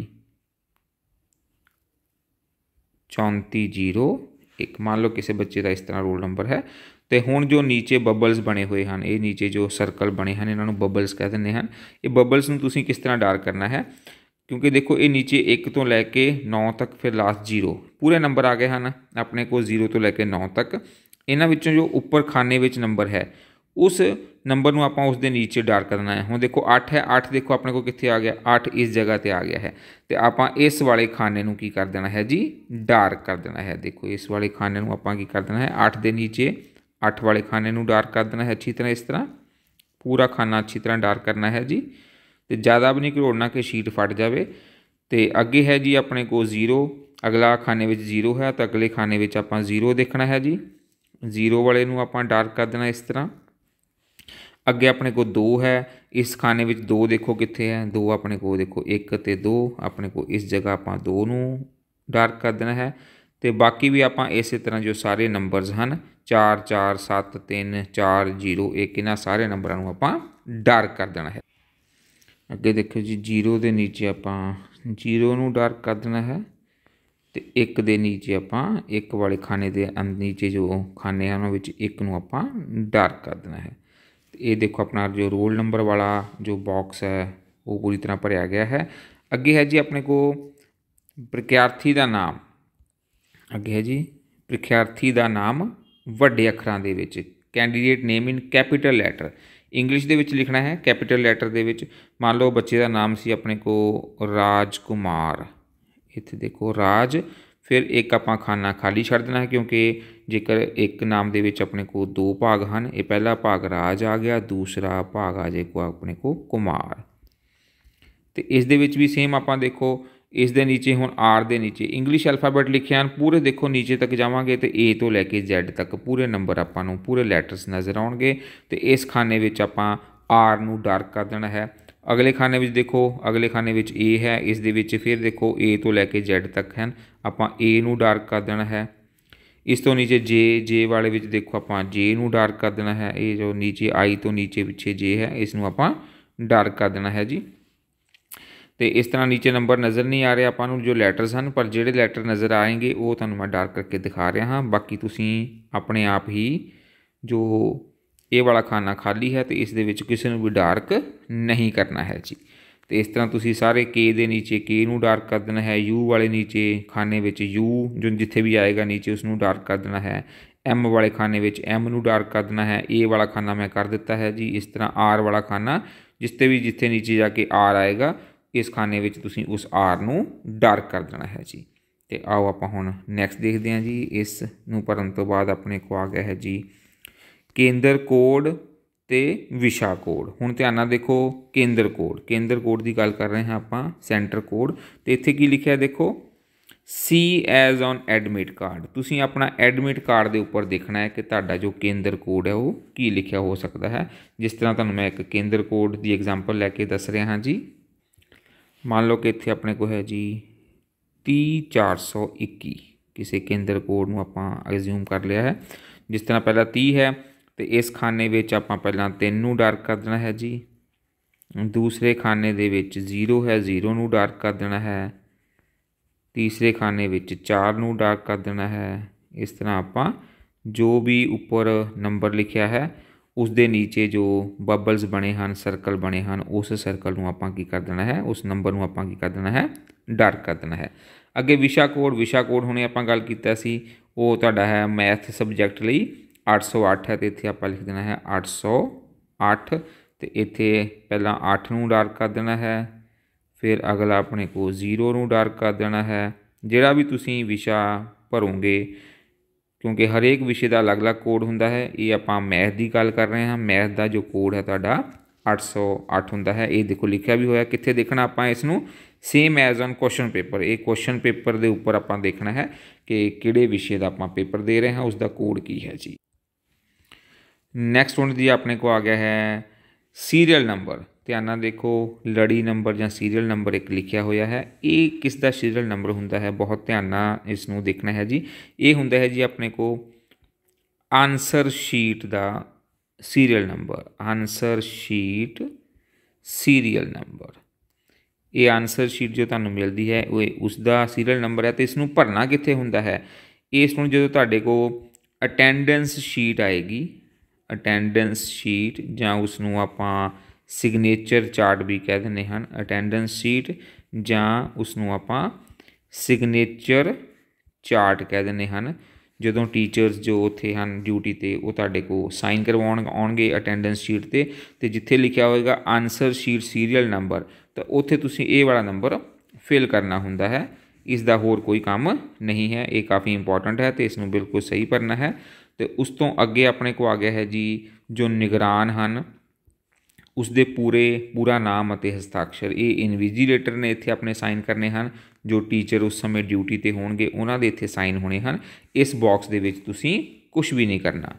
3401 ਮੰਨ ਲਓ ਕਿਸੇ ਬੱਚੇ ਦਾ ਇਸ ਤਰ੍ਹਾਂ ਰੋਲ ਨੰਬਰ ਹੈ ਤੇ ਹੁਣ ਜੋ ਨੀਚੇ ਬਬਲਸ ਬਣੇ ਹੋਏ ਹਨ ਇਹ ਨੀਚੇ ਜੋ ਸਰਕਲ ਬਣੇ ਹਨ ਇਹਨਾਂ ਨੂੰ ਬਬਲਸ ਕਹਿ ਦਿੰਦੇ ਹਨ ਇਹ ਬਬਲਸ ਨੂੰ ਤੁਸੀਂ ਕਿਸ ਤਰ੍ਹਾਂ ਡਾਰਕ ਕਰਨਾ ਹੈ ਕਿਉਂਕਿ ਦੇਖੋ ਇਹ ਨੀਚੇ 1 ਤੋਂ ਲੈ ਕੇ 9 ਤੱਕ ਫਿਰ ਲਾਸਟ 0 ਪੂਰੇ ਨੰਬਰ ਆ ਗਏ ਹਨ ਆਪਣੇ ਕੋਲ 0 ਤੋਂ ਲੈ ਕੇ 9 ਤੱਕ ਇਹਨਾਂ ਵਿੱਚੋਂ ਜੋ ਉੱਪਰ ਖਾਨੇ ਵਿੱਚ ਨੰਬਰ ਹੈ ਉਸ ਨੰਬਰ ਨੂੰ ਆਪਾਂ ਉਸ ਦੇ ਨੀਚੇ ਡਾਰ ਕਰਨਾ ਹੈ ਹੁਣ ਦੇਖੋ 8 ਹੈ 8 ਦੇਖੋ ਆਪਣੇ ਕੋਲ ਕਿੱਥੇ ਆ ਗਿਆ 8 ਇਸ ਜਗ੍ਹਾ ਤੇ ਆ ਗਿਆ ਹੈ ਤੇ ਆਪਾਂ ਇਸ ਵਾਲੇ ਖਾਨੇ ਨੂੰ ਕੀ ਕਰ ਦੇਣਾ ਹੈ ਜੀ ਡਾਰ ਕਰ ਦੇਣਾ ਹੈ ਦੇਖੋ ਇਸ ਵਾਲੇ ਖਾਨੇ ਨੂੰ ਆਪਾਂ ਕੀ ਕਰ ਦੇਣਾ ਹੈ 8 ਦੇ ਨੀਚੇ 8 ਵਾਲੇ ਖਾਨੇ ਨੂੰ ਡਾਰ ਕਰ ਦੇਣਾ ਹੈ ਅੱਛੀ ਤਰ੍ਹਾਂ ਇਸ ਤਰ੍ਹਾਂ ਪੂਰਾ ਖਾਨਾ ਅੱਛੀ ਤਰ੍ਹਾਂ ਡਾਰ ਕਰਨਾ ਹੈ ਜੀ ਤੇ ਜ਼ਿਆਦਾ ਵੀ ਨਹੀਂ ਘੋੜਨਾ ਕਿ ਸ਼ੀਟ ਫਟ ਜਾਵੇ ਤੇ ਅੱਗੇ ਹੈ ਜੀ ਆਪਣੇ ਕੋਲ 0 ਅਗਲਾ ਖਾਨੇ ਵਿੱਚ 0 ਹੈ ਤਾਂ ਅਗਲੇ ਖਾਨੇ ਵਿੱਚ ਆਪਾਂ 0 ਦੇਖਣਾ ਹੈ ਜੀ ਜ਼ੀਰੋ ਵਾਲੇ ਨੂੰ ਆਪਾਂ ਡਾਰਕ ਕਰ ਦੇਣਾ ਇਸ ਤਰ੍ਹਾਂ ਅੱਗੇ ਆਪਣੇ ਕੋਲ 2 ਹੈ ਇਸ ਖਾਨੇ ਵਿੱਚ 2 ਦੇਖੋ ਕਿੱਥੇ ਹੈ 2 ਆਪਣੇ ਕੋਲ ਦੇਖੋ 1 ਤੇ 2 ਆਪਣੇ ਕੋਲ ਇਸ ਜਗ੍ਹਾ ਆਪਾਂ 2 ਨੂੰ ਡਾਰਕ ਕਰ ਦੇਣਾ ਹੈ ਤੇ ਬਾਕੀ ਵੀ ਆਪਾਂ ਇਸੇ ਤਰ੍ਹਾਂ ਜੋ ਸਾਰੇ ਨੰਬਰਸ ਹਨ 4 4 7 3 4 0 1 ਇਹਨਾਂ ਸਾਰੇ ਨੰਬਰਾਂ ਨੂੰ ਆਪਾਂ ਡਾਰਕ ਕਰ ਦੇਣਾ ਹੈ ਅੱਗੇ ਦੇਖੋ ਜੀ 0 ਦੇ ਨੀਚੇ ਆਪਾਂ 0 ਨੂੰ ਡਾਰਕ ਕਰ ਦੇਣਾ ਹੈ ਤੇ ਇੱਕ ਦੇ ਨੀਚੇ ਆਪਾਂ ਇੱਕ ਵਾਲੇ ਖਾਨੇ ਦੇ ਅੰਦਰ ਨੀਚੇ ਜੋ ਖਾਨੇ ਹਨ ਉਹ ਵਿੱਚ ਇੱਕ ਨੂੰ ਆਪਾਂ ਡਾਰਕ ਕਰ ਦੇਣਾ ਹੈ ਤੇ ਇਹ ਦੇਖੋ ਆਪਣਾ ਜੋ ਰੋਲ ਨੰਬਰ ਵਾਲਾ ਜੋ ਬਾਕਸ ਹੈ ਉਹ ਪੂਰੀ ਤਰ੍ਹਾਂ ਭਰਿਆ ਗਿਆ ਹੈ ਅੱਗੇ ਹੈ ਜੀ ਆਪਣੇ ਕੋ ਪ੍ਰੀਖਿਆਰਥੀ ਦਾ ਨਾਮ ਅੱਗੇ ਹੈ ਜੀ ਪ੍ਰੀਖਿਆਰਥੀ ਦਾ ਨਾਮ ਵੱਡੇ ਅੱਖਰਾਂ ਦੇ ਵਿੱਚ candidate name in capital letter English ਦੇ ਵਿੱਚ ਲਿਖਣਾ ਹੈ ਕੈਪੀਟਲ ਲੈਟਰ ਦੇ ਵਿੱਚ ਮੰਨ ਲਓ ਬੱਚੇ ਦਾ ਨਾਮ ਸੀ ਆਪਣੇ ਕੋ ਰਾਜ ਕੁਮਾਰ ਇੱਥੇ ਦੇਖੋ ਰਾਜ ਫਿਰ ਇੱਕ ਆਪਾਂ ਖਾਨਾ ਖਾਲੀ ਛੱਡ ਦੇਣਾ ਹੈ ਕਿਉਂਕਿ ਜੇਕਰ ਇੱਕ ਨਾਮ ਦੇ ਵਿੱਚ ਆਪਣੇ ਕੋਲ ਦੋ ਭਾਗ ਹਨ ਇਹ ਪਹਿਲਾ ਭਾਗ ਰਾਜ ਆ ਗਿਆ ਦੂਸਰਾ ਭਾਗ ਆ ਕੋ ਆਪਣੇ ਕੋ ਕੁਮਾਰ ਤੇ ਇਸ ਦੇ ਵਿੱਚ ਵੀ ਸੇਮ ਆਪਾਂ ਦੇਖੋ ਇਸ ਦੇ ਨੀਚੇ ਹੁਣ ਆਰ ਦੇ ਨੀਚੇ ਇੰਗਲਿਸ਼ ਅਲਫਾਬੈਟ ਲਿਖਿਆ ਹਨ ਪੂਰੇ ਦੇਖੋ ਨੀਚੇ ਤੱਕ ਜਾਵਾਂਗੇ ਤੇ A ਤੋਂ ਲੈ ਕੇ Z ਤੱਕ ਪੂਰੇ ਨੰਬਰ ਆਪਾਂ ਨੂੰ ਪੂਰੇ ਲੈਟਰਸ ਨਜ਼ਰ ਆਉਣਗੇ ਤੇ ਇਸ ਖਾਨੇ ਵਿੱਚ ਆਪਾਂ R ਨੂੰ ਡਾਰਕ ਕਰ ਦੇਣਾ ਹੈ ਅਗਲੇ ਖਾਨੇ ਵਿੱਚ ਦੇਖੋ ਅਗਲੇ ਖਾਨੇ ਵਿੱਚ A ਹੈ ਇਸ ਦੇ ਵਿੱਚ ਫਿਰ ਦੇਖੋ A ਤੋਂ ਲੈ ਕੇ Z ਤੱਕ ਹਨ ਆਪਾਂ A ਨੂੰ ਡਾਰਕ ਕਰ ਦੇਣਾ ਹੈ ਇਸ ਤੋਂ ਨੀਚੇ J J ਵਾਲੇ ਵਿੱਚ ਦੇਖੋ ਆਪਾਂ J ਨੂੰ ਡਾਰਕ ਕਰ ਦੇਣਾ ਹੈ ਇਹ ਜੋ ਨੀਚੇ I ਤੋਂ ਨੀਚੇ ਪਿੱਛੇ J ਹੈ ਇਸ ਨੂੰ ਆਪਾਂ ਡਾਰਕ ਕਰ ਦੇਣਾ ਹੈ ਜੀ ਤੇ ਇਸ ਤਰ੍ਹਾਂ ਨੀਚੇ ਨੰਬਰ ਨਜ਼ਰ ਨਹੀਂ ਆ ਰਹੇ ਆਪਾਂ ਨੂੰ ਜੋ ਲੈਟਰਸ ਹਨ ਪਰ ਜਿਹੜੇ ਲੈਟਰ ਨਜ਼ਰ ਆਏਗੇ ਉਹ ਤੁਹਾਨੂੰ ਮੈਂ ਡਾਰਕ ਕਰਕੇ ਦਿਖਾ ਰਿਹਾ ਹਾਂ ਬਾਕੀ ਤੁਸੀਂ ਆਪਣੇ ਆਪ ਹੀ ਜੋ ਇਹ ਵਾਲਾ ਖਾਨਾ ਖਾਲੀ ਹੈ ਤੇ ਇਸ ਦੇ ਵਿੱਚ ਕਿਸੇ ਨੂੰ ਵੀ ਡਾਰਕ ਨਹੀਂ ਕਰਨਾ ਹੈ ਜੀ ਤੇ ਇਸ ਤਰ੍ਹਾਂ ਤੁਸੀਂ ਸਾਰੇ k ਦੇ ਨੀਚੇ k ਨੂੰ ਡਾਰਕ ਕਰ ਦੇਣਾ ਹੈ u ਵਾਲੇ ਨੀਚੇ ਖਾਨੇ ਵਿੱਚ u ਜੋ ਜਿੱਥੇ ਵੀ ਆਏਗਾ ਨੀਚੇ ਉਸ ਨੂੰ ਡਾਰਕ ਕਰ ਦੇਣਾ ਹੈ m ਵਾਲੇ ਖਾਨੇ ਵਿੱਚ m ਨੂੰ ਡਾਰਕ ਕਰ ਦੇਣਾ ਹੈ a ਵਾਲਾ ਖਾਨਾ ਮੈਂ ਕਰ ਦਿੱਤਾ ਹੈ ਜੀ ਇਸ ਤਰ੍ਹਾਂ r ਵਾਲਾ ਖਾਨਾ ਜਿਸ ਤੇ ਵੀ ਜਿੱਥੇ ਨੀਚੇ ਜਾ ਕੇ r ਆਏਗਾ ਇਸ ਖਾਨੇ ਵਿੱਚ ਤੁਸੀਂ ਉਸ r ਨੂੰ ਡਾਰਕ ਕਰ ਦੇਣਾ ਹੈ ਜੀ ਤੇ ਆਓ ਆਪਾਂ ਹੁਣ ਨੈਕਸਟ ਦੇਖਦੇ ਹਾਂ ਜੀ ਇਸ ਨੂੰ ਪਰੰਤੂ ਤੋਂ ਬਾਅਦ ਆਪਣੇ ਕੋ ਆ ਗਿਆ ਹੈ ਜੀ ਕੇਂਦਰ ਕੋਡ ਤੇ ਵਿਸ਼ਾ ਕੋਡ ਹੁਣ ਧਿਆਨ ਨਾਲ ਦੇਖੋ ਕੇਂਦਰ ਕੋਡ ਕੇਂਦਰ ਕੋਡ ਦੀ ਗੱਲ ਕਰ ਰਹੇ ਹਾਂ ਆਪਾਂ ਸੈਂਟਰ ਕੋਡ ਤੇ ਇੱਥੇ ਕੀ ਲਿਖਿਆ ਦੇਖੋ ਸੀ ਐਜ਼ ਔਨ ਐਡਮਿਟ ਕਾਰਡ ਤੁਸੀਂ ਆਪਣਾ ਐਡਮਿਟ ਕਾਰਡ ਦੇ ਉੱਪਰ ਦੇਖਣਾ ਹੈ ਕਿ ਤੁਹਾਡਾ ਜੋ ਕੇਂਦਰ ਕੋਡ ਹੈ ਉਹ ਕੀ ਲਿਖਿਆ ਹੋ ਸਕਦਾ ਹੈ ਜਿਸ ਤਰ੍ਹਾਂ ਤੁਹਾਨੂੰ ਮੈਂ ਇੱਕ ਕੇਂਦਰ ਕੋਡ ਦੀ ਐਗਜ਼ਾਮਪਲ ਲੈ ਕੇ ਦੱਸ ਰਿਹਾ ਹਾਂ ਜੀ ਮੰਨ ਲਓ ਕਿ ਇੱਥੇ ਆਪਣੇ ਕੋਲ ਹੈ ਜੀ 30421 ਕਿਸੇ ਕੇਂਦਰ ਕੋਡ ਨੂੰ ਆਪਾਂ ਅਸਿਊਮ ਕਰ ਲਿਆ ਹੈ ਜਿਸ ਤਰ੍ਹਾਂ ਪਹਿਲਾਂ 30 ਹੈ ਤੇ ਇਸ ਖਾਨੇ ਵਿੱਚ ਆਪਾਂ ਪਹਿਲਾਂ 3 ਨੂੰ ਡਾਰਕ ਕਰ ਦੇਣਾ ਹੈ ਜੀ ਦੂਸਰੇ ਖਾਨੇ ਦੇ ਵਿੱਚ 0 ਹੈ 0 ਨੂੰ ਡਾਰਕ ਕਰ ਦੇਣਾ ਹੈ ਤੀਸਰੇ ਖਾਨੇ ਵਿੱਚ 4 ਨੂੰ ਡਾਰਕ ਕਰ ਦੇਣਾ ਹੈ ਇਸ ਤਰ੍ਹਾਂ ਆਪਾਂ ਜੋ ਵੀ ਉੱਪਰ ਨੰਬਰ ਲਿਖਿਆ ਹੈ ਉਸ ਦੇ نیچے ਜੋ ਬਬਲਸ ਬਣੇ ਹਨ ਸਰਕਲ ਬਣੇ ਹਨ ਉਸ ਸਰਕਲ ਨੂੰ ਆਪਾਂ ਕੀ ਕਰ ਦੇਣਾ ਹੈ ਉਸ ਨੰਬਰ ਨੂੰ ਆਪਾਂ ਕੀ ਕਰ ਦੇਣਾ ਹੈ ਡਾਰਕ ਕਰ ਦੇਣਾ ਹੈ ਅੱਗੇ ਵਿਸ਼ਾ ਕੋਡ ਵਿਸ਼ਾ ਕੋਡ ਹੁਣੇ ਆਪਾਂ ਗੱਲ ਕੀਤਾ ਸੀ ਉਹ ਤੁਹਾਡਾ ਹੈ ਮੈਥ ਸਬਜੈਕਟ ਲਈ 808 ਹੈ ਤੇ ਇੱਥੇ ਆਪਾਂ ਲਿਖ ਦੇਣਾ ਹੈ 808 ਤੇ ਇੱਥੇ ਪਹਿਲਾਂ 8 ਨੂੰ ਡਾਰਕ ਕਰ ਦੇਣਾ ਹੈ ਫਿਰ ਅਗਲਾ ਆਪਣੇ ਕੋ 0 ਨੂੰ ਡਾਰਕ ਕਰ ਦੇਣਾ ਹੈ ਜਿਹੜਾ ਵੀ ਤੁਸੀਂ ਵਿਸ਼ਾ ਭਰੋਗੇ ਕਿਉਂਕਿ ਹਰੇਕ ਵਿਸ਼ੇ ਦਾ ਅਲੱਗ-ਅਲੱਗ ਕੋਡ ਹੁੰਦਾ ਹੈ ਇਹ ਆਪਾਂ ਮੈਥ ਦੀ ਗੱਲ ਕਰ ਰਹੇ ਹਾਂ ਮੈਥ ਦਾ ਜੋ ਕੋਡ ਹੈ ਤੁਹਾਡਾ 808 ਹੁੰਦਾ ਹੈ ਇਹ ਦੇਖੋ ਲਿਖਿਆ ਵੀ ਹੋਇਆ ਕਿੱਥੇ ਦੇਖਣਾ ਆਪਾਂ ਇਸ ਨੂੰ same as on question paper ਇਹ ਕੁਐਸਚਨ ਪੇਪਰ ਦੇ ਉੱਪਰ ਆਪਾਂ ਦੇਖਣਾ ਹੈ ਕਿ ਕਿਹੜੇ ਵਿਸ਼ੇ ਦਾ ਆਪਾਂ ਪੇਪਰ ਦੇ ਰਹੇ ਹਾਂ ਉਸ ਦਾ ਕੋਡ ਕੀ ਹੈ ਜੀ ਨੈਕਸਟ ਯੂਨਿਟ ਦੀ ਆਪਣੇ ਕੋ ਆ ਗਿਆ ਹੈ ਸੀਰੀਅਲ ਨੰਬਰ ਧਿਆਨ ਨਾਲ ਦੇਖੋ ਲੜੀ ਨੰਬਰ ਜਾਂ ਸੀਰੀਅਲ ਨੰਬਰ ਇੱਕ ਲਿਖਿਆ ਹੋਇਆ ਹੈ ਇਹ ਕਿਸ ਦਾ ਸੀਰੀਅਲ ਨੰਬਰ ਹੁੰਦਾ ਹੈ ਬਹੁਤ ਧਿਆਨ ਨਾਲ ਇਸ ਨੂੰ ਦੇਖਣਾ ਹੈ ਜੀ ਇਹ ਹੁੰਦਾ ਹੈ ਜੀ ਆਪਣੇ ਕੋ ਆਨਸਰ ਸ਼ੀਟ ਦਾ serial number answer sheet serial number ਇਹ ਆਨਸਰ ਸ਼ੀਟ ਜੋ ਤੁਹਾਨੂੰ ਮਿਲਦੀ ਹੈ ਉਹ ਉਸ ਦਾ ਸੀਰੀਅਲ ਨੰਬਰ ਹੈ ਤੇ ਇਸ ਨੂੰ ਭਰਨਾ ਕਿੱਥੇ ਹੁੰਦਾ ਹੈ ਇਸ ਨੂੰ ਜਦੋਂ ਤੁਹਾਡੇ ਕੋ ਅਟੈਂਡੈਂਸ ਸ਼ੀਟ ਆਏਗੀ ਅਟੈਂਡੈਂਸ ਸ਼ੀਟ ਜਾਂ ਉਸ ਨੂੰ ਆਪਾਂ ਸਿਗਨੇਚਰ ਚਾਰਟ ਵੀ ਕਹਿ ਦਿੰਦੇ ਹਨ ਅਟੈਂਡੈਂਸ ਸ਼ੀਟ ਜਾਂ ਉਸ ਨੂੰ ਆਪਾਂ ਸਿਗਨੇਚਰ ਚਾਰਟ ਕਹਿ ਦਿੰਦੇ ਹਨ ਜਦੋਂ ਟੀਚਰਸ ਜੋ ਉੱਥੇ ਹਨ ਡਿਊਟੀ ਤੇ ਉਹ ਤੁਹਾਡੇ ਕੋਲ ਸਾਈਨ ਕਰਵਾਉਣ ਆਉਣਗੇ ਅਟੈਂਡੈਂਸ ਸ਼ੀਟ ਤੇ ਤੇ ਜਿੱਥੇ ਲਿਖਿਆ ਹੋਵੇਗਾ ਆਨਸਰ ਸ਼ੀਟ ਸੀਰੀਅਲ ਨੰਬਰ ਤਾਂ ਉੱਥੇ ਤੁਸੀਂ ਇਹ ਵਾਲਾ ਨੰਬਰ ਫਿਲ ਕਰਨਾ ਹੁੰਦਾ ਹੈ ਇਸ ਦਾ ਹੋਰ ਕੋਈ ਕੰਮ ਨਹੀਂ ਹੈ ਇਹ ਕਾਫੀ ਇੰਪੋਰਟੈਂਟ ਹੈ ਤੇ ਇਸ ਨੂੰ ਬਿਲਕੁਲ ਸਹੀ ਭਰਨਾ ਹੈ ਤੇ ਉਸ ਤੋਂ ਅੱਗੇ ਆਪਣੇ ਕੋ ਆ ਗਿਆ ਹੈ ਜੀ ਜੋ ਨਿਗਰਾਨ ਹਨ ਉਸ ਦੇ ਪੂਰੇ ਪੂਰਾ ਨਾਮ ਅਤੇ ਹਸਤਾਖਰ ਇਹ ਇਨਵਿਜੀਲੇਟਰ ਨੇ ਇੱਥੇ ਆਪਣੇ ਸਾਈਨ ਕਰਨੇ ਹਨ ਜੋ ਟੀਚਰ ਉਸ ਸਮੇਂ ਡਿਊਟੀ ਤੇ ਹੋਣਗੇ ਉਹਨਾਂ ਦੇ ਇੱਥੇ ਸਾਈਨ ਹੋਣੇ ਹਨ ਇਸ ਬਾਕਸ ਦੇ ਵਿੱਚ ਤੁਸੀਂ ਕੁਝ ਵੀ ਨਹੀਂ ਕਰਨਾ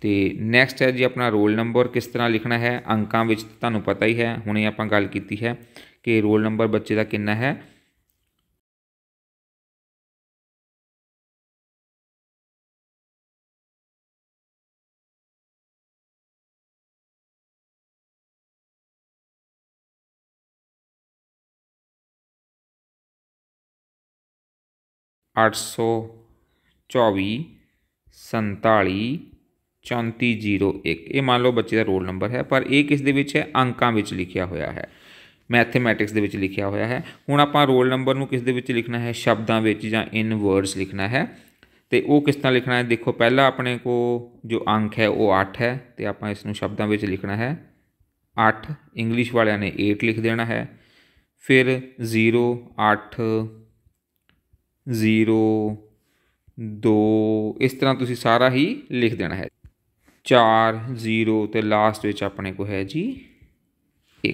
ਤੇ ਨੈਕਸਟ ਹੈ ਜੀ ਆਪਣਾ ਰੋਲ ਨੰਬਰ ਕਿਸ ਤਰ੍ਹਾਂ ਲਿਖਣਾ ਹੈ ਅੰਕਾਂ ਵਿੱਚ ਤੁਹਾਨੂੰ ਪਤਾ ਹੀ ਹੈ ਹੁਣੇ ਆਪਾਂ ਗੱਲ ਕੀਤੀ ਹੈ ਕਿ ਰੋਲ ਨੰਬਰ ਬੱਚੇ ਦਾ ਕਿੰਨਾ ਹੈ ਅੱਠ ਸੌ ਚੌਵੀ ਸੰਤਾਲੀ ਇਹ ਮੰਨ ਲਓ ਬੱਚੇ ਦਾ ਰੋਲ ਨੰਬਰ ਹੈ ਪਰ ਇਹ ਕਿਸ ਦੇ ਵਿੱਚ ਹੈ ਅੰਕਾਂ ਵਿੱਚ ਲਿਖਿਆ ਹੋਇਆ ਹੈ ਮੈਥਮੈਟਿਕਸ ਦੇ ਵਿੱਚ ਲਿਖਿਆ ਹੋਇਆ ਹੈ ਹੁਣ ਆਪਾਂ ਰੋਲ ਨੰਬਰ ਨੂੰ ਕਿਸ ਦੇ ਵਿੱਚ ਲਿਖਣਾ ਹੈ ਸ਼ਬਦਾਂ ਵਿੱਚ ਜਾਂ ਇਨ ਵਰਡਸ ਲਿਖਣਾ ਹੈ ਤੇ ਉਹ ਕਿਸ ਤਰ੍ਹਾਂ ਲਿਖਣਾ ਹੈ ਦੇਖੋ ਪਹਿਲਾਂ ਆਪਣੇ ਕੋ ਜੋ ਅੰਕ ਹੈ ਉਹ 8 ਹੈ ਤੇ ਆਪਾਂ ਇਸ ਨੂੰ ਸ਼ਬਦਾਂ ਵਿੱਚ ਲਿਖਣਾ ਹੈ 8 ਇੰਗਲਿਸ਼ ਵਾਲਿਆਂ ਨੇ 8 ਲਿਖ ਦੇਣਾ ਹੈ ਫਿਰ 0 8 0 2 ਇਸ ਤਰ੍ਹਾਂ ਤੁਸੀਂ ਸਾਰਾ ਹੀ ਲਿਖ ਦੇਣਾ ਹੈ 4 0 ਤੇ ਲਾਸਟ ਵਿੱਚ ਆਪਣੇ ਕੋ ਹੈ ਜੀ 1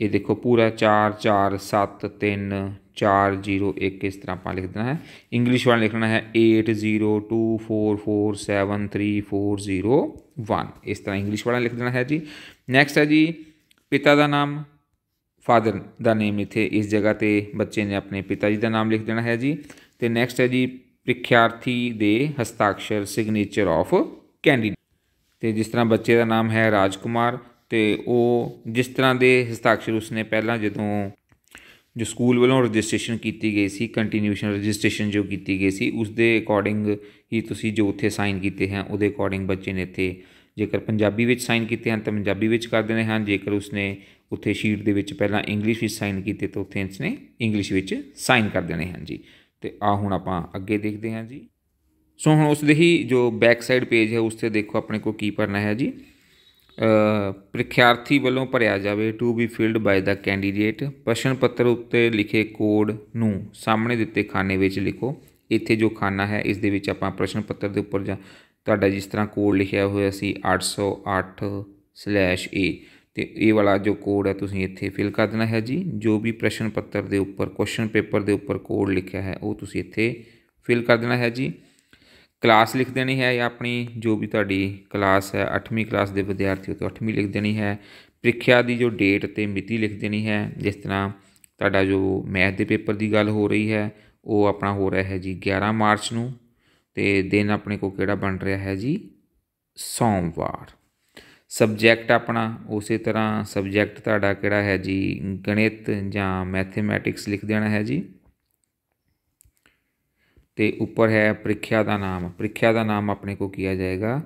ਇਹ ਦੇਖੋ ਪੂਰਾ 4 4 7 3 4 0 1 ਇਸ ਤਰ੍ਹਾਂ ਆਪਾਂ ਲਿਖ ਦੇਣਾ ਹੈ ਇੰਗਲਿਸ਼ ਵਾਲਾ ਲਿਖਣਾ ਹੈ 8 0 2 4 4 7 3 4 0 1 ਇਸ ਤਰ੍ਹਾਂ ਇੰਗਲਿਸ਼ ਵਾਲਾ ਲਿਖ ਦੇਣਾ ਹੈ ਜੀ ਨੈਕਸਟ ਹੈ ਜੀ ਪਿਤਾ ਦਾ ਨਾਮ ਫਾਦਰ ਦਾ ਨੇਮ ਇਥੇ ਇਸ ਜਗ੍ਹਾ ਤੇ ਬੱਚੇ ਨੇ ਆਪਣੇ ਪਿਤਾ ਜੀ ਦਾ ਨਾਮ ਲਿਖ ਦੇਣਾ ਹੈ ਜੀ ਤੇ ਨੈਕਸਟ ਹੈ ਜੀ ਪ੍ਰੀਖਿਆਰਥੀ ਦੇ ਹਸਤਾਖਰ ਸਿਗਨੇਚਰ ਆਫ ਕੈਂਡੀਡੇਟ ਤੇ ਜਿਸ ਤਰ੍ਹਾਂ ਬੱਚੇ ਦਾ ਨਾਮ ਹੈ ਰਾਜਕੁਮਾਰ ਤੇ ਉਹ ਜਿਸ ਤਰ੍ਹਾਂ ਦੇ ਹਸਤਾਖਰ ਉਸਨੇ ਪਹਿਲਾਂ ਜਦੋਂ ਜੋ ਸਕੂਲ ਵੱਲੋਂ ਰਜਿਸਟ੍ਰੇਸ਼ਨ ਕੀਤੀ ਗਈ ਸੀ ਕੰਟੀਨਿਊਸ਼ਨ ਰਜਿਸਟ੍ਰੇਸ਼ਨ ਜੋ ਕੀਤੀ ਗਈ ਸੀ ਉਸ ਦੇ ਅਕੋਰਡਿੰਗ ਹੀ ਤੁਸੀਂ ਜੋ ਉੱਥੇ ਸਾਈਨ ਕੀਤੇ ਹਨ ਉਹਦੇ ਅਕੋਰਡਿੰਗ ਬੱਚੇ ਨੇ ਇੱਥੇ ਜੇਕਰ ਪੰਜਾਬੀ ਵਿੱਚ ਸਾਈਨ ਕੀਤੇ ਹਨ ਤਾਂ ਪੰਜਾਬੀ ਵਿੱਚ ਕਰ ਦੇਣੇ ਹਨ ਜੇਕਰ ਉਸਨੇ ਉੱਥੇ ਸ਼ੀਟ ਦੇ ਵਿੱਚ ਪਹਿਲਾਂ ਇੰਗਲਿਸ਼ ਵਿੱਚ ਸਾਈਨ ਕੀਤੇ ਤਾਂ ਉੱਥੇ ਇਸਨੇ ਇੰਗਲਿਸ਼ ਵਿੱਚ ਸਾਈਨ ਕਰ ਦੇਣੇ ਹਨ ਜੀ ਤੇ ਆ ਹੁਣ ਆਪਾਂ ਅੱਗੇ ਦੇਖਦੇ ਹਾਂ ਜੀ ਸੋ ਹੁਣ ਉਸ ਦੇ ਹੀ ਜੋ ਬੈਕ ਸਾਈਡ ਪੇਜ ਹੈ ਉਸ ਤੇ ਦੇਖੋ ਆਪਣੇ ਕੋ ਕੀ ਭਰਨਾ ਹੈ ਜੀ ਅ ਪ੍ਰੀਖਿਆਰਥੀ ਵੱਲੋਂ ਭਰਿਆ ਜਾਵੇ to be filled by the candidate ਪ੍ਰਸ਼ਨ ਪੱਤਰ ਉੱਤੇ ਲਿਖੇ ਕੋਡ ਨੂੰ ਸਾਹਮਣੇ ਦਿੱਤੇ ਖਾਨੇ ਵਿੱਚ ਲਿਖੋ ਇੱਥੇ ਜੋ ਖਾਨਾ ਹੈ ਇਸ ਦੇ ਵਿੱਚ ਆਪਾਂ ਪ੍ਰਸ਼ਨ ਪੱਤਰ ਦੇ ਉੱਪਰ ਜਾਂ ਤੁਹਾਡਾ ਜਿਸ ਤਰ੍ਹਾਂ ਕੋਡ ਲਿਖਿਆ ਹੋਇਆ ਸੀ 808/A ਤੇ ਇਹ ਵਾਲਾ ਜੋ ਕੋਡ ਹੈ ਤੁਸੀਂ ਇੱਥੇ ਫਿਲ ਕਰ ਦੇਣਾ ਹੈ ਜੀ ਜੋ ਵੀ ਪ੍ਰਸ਼ਨ ਪੱਤਰ ਦੇ ਉੱਪਰ ਕੁਐਸਚਨ ਪੇਪਰ ਦੇ ਉੱਪਰ ਕੋਡ ਲਿਖਿਆ ਹੈ ਉਹ ਤੁਸੀਂ ਇੱਥੇ ਫਿਲ ਕਰ ਦੇਣਾ ਹੈ ਜੀ ਕਲਾਸ ਲਿਖ ਦੇਣੀ ਹੈ ਜਾਂ ਆਪਣੀ ਜੋ ਵੀ ਤੁਹਾਡੀ ਕਲਾਸ ਹੈ 8ਵੀਂ ਕਲਾਸ ਦੇ ਵਿਦਿਆਰਥੀ ਹੋ ਤਾਂ 8ਵੀਂ ਲਿਖ ਦੇਣੀ ਹੈ ਪ੍ਰੀਖਿਆ ਦੀ ਜੋ ਡੇਟ ਤੇ ਮਿਤੀ ਲਿਖ ਦੇਣੀ ਹੈ ਜਿਸ ਤਰ੍ਹਾਂ ਤੁਹਾਡਾ ਜੋ ਮੈਥ ਦੇ ਪੇਪਰ ਦੀ ਗੱਲ ਹੋ ਰਹੀ ਹੈ ਉਹ ਆਪਣਾ ਹੋ ਰਿਹਾ ਹੈ ਜੀ 11 ਮਾਰਚ ਨੂੰ ਤੇ ਦਿਨ ਆਪਣੇ ਕੋ ਕਿਹੜਾ ਬਣ ਰਿਹਾ ਹੈ ਜੀ ਸੋਮਵਾਰ ਸਬਜੈਕਟ ਆਪਣਾ ਉਸੇ ਤਰ੍ਹਾਂ ਸਬਜੈਕਟ ਤੁਹਾਡਾ ਕਿਹੜਾ ਹੈ ਜੀ ਗਣਿਤ ਜਾਂ ਮੈਥਮੈਟਿਕਸ ਲਿਖ ਦੇਣਾ ਹੈ ਜੀ ਤੇ ਉੱਪਰ ਹੈ ਪ੍ਰੀਖਿਆ ਦਾ ਨਾਮ ਪ੍ਰੀਖਿਆ ਦਾ ਨਾਮ ਆਪਣੇ ਕੋ ਕੀਆ ਜਾਏਗਾ